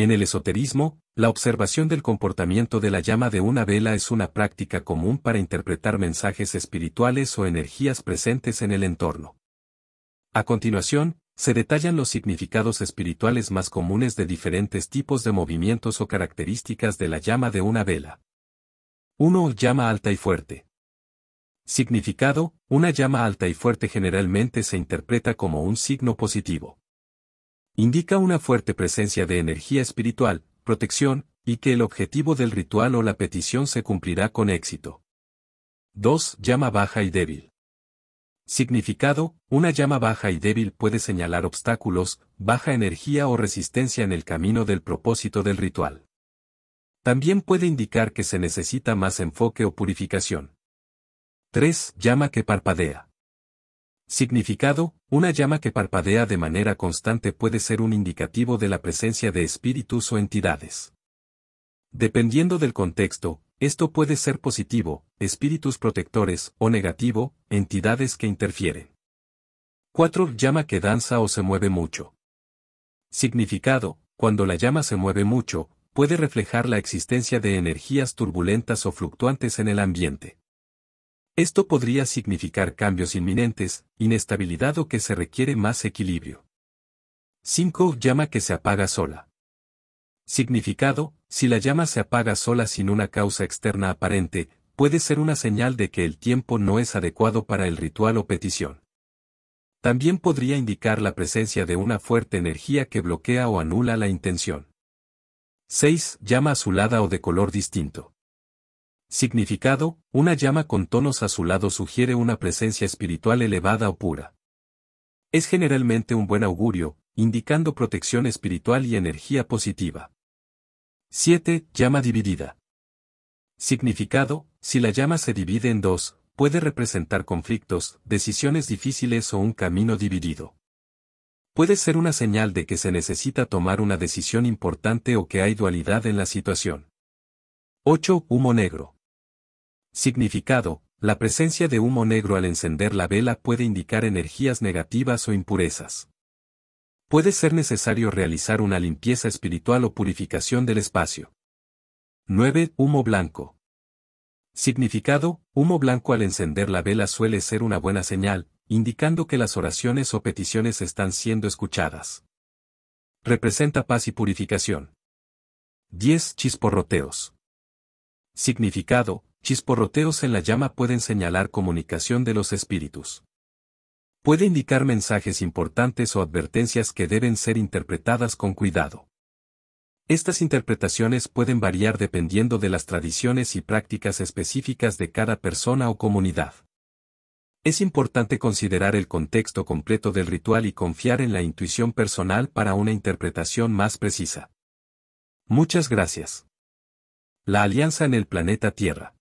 En el esoterismo, la observación del comportamiento de la llama de una vela es una práctica común para interpretar mensajes espirituales o energías presentes en el entorno. A continuación, se detallan los significados espirituales más comunes de diferentes tipos de movimientos o características de la llama de una vela. 1. Llama alta y fuerte. Significado, una llama alta y fuerte generalmente se interpreta como un signo positivo. Indica una fuerte presencia de energía espiritual, protección, y que el objetivo del ritual o la petición se cumplirá con éxito. 2. Llama baja y débil. Significado, una llama baja y débil puede señalar obstáculos, baja energía o resistencia en el camino del propósito del ritual. También puede indicar que se necesita más enfoque o purificación. 3. Llama que parpadea. Significado, una llama que parpadea de manera constante puede ser un indicativo de la presencia de espíritus o entidades. Dependiendo del contexto, esto puede ser positivo, espíritus protectores, o negativo, entidades que interfieren. 4. Llama que danza o se mueve mucho. Significado, cuando la llama se mueve mucho, puede reflejar la existencia de energías turbulentas o fluctuantes en el ambiente. Esto podría significar cambios inminentes, inestabilidad o que se requiere más equilibrio. 5. Llama que se apaga sola. Significado, si la llama se apaga sola sin una causa externa aparente, puede ser una señal de que el tiempo no es adecuado para el ritual o petición. También podría indicar la presencia de una fuerte energía que bloquea o anula la intención. 6. Llama azulada o de color distinto. Significado, una llama con tonos azulados sugiere una presencia espiritual elevada o pura. Es generalmente un buen augurio, indicando protección espiritual y energía positiva. 7. Llama dividida. Significado, si la llama se divide en dos, puede representar conflictos, decisiones difíciles o un camino dividido. Puede ser una señal de que se necesita tomar una decisión importante o que hay dualidad en la situación. 8. Humo negro. Significado, la presencia de humo negro al encender la vela puede indicar energías negativas o impurezas. Puede ser necesario realizar una limpieza espiritual o purificación del espacio. 9. Humo blanco. Significado, humo blanco al encender la vela suele ser una buena señal, indicando que las oraciones o peticiones están siendo escuchadas. Representa paz y purificación. 10. Chisporroteos. Significado, chisporroteos en la llama pueden señalar comunicación de los espíritus. Puede indicar mensajes importantes o advertencias que deben ser interpretadas con cuidado. Estas interpretaciones pueden variar dependiendo de las tradiciones y prácticas específicas de cada persona o comunidad. Es importante considerar el contexto completo del ritual y confiar en la intuición personal para una interpretación más precisa. Muchas gracias la alianza en el planeta Tierra.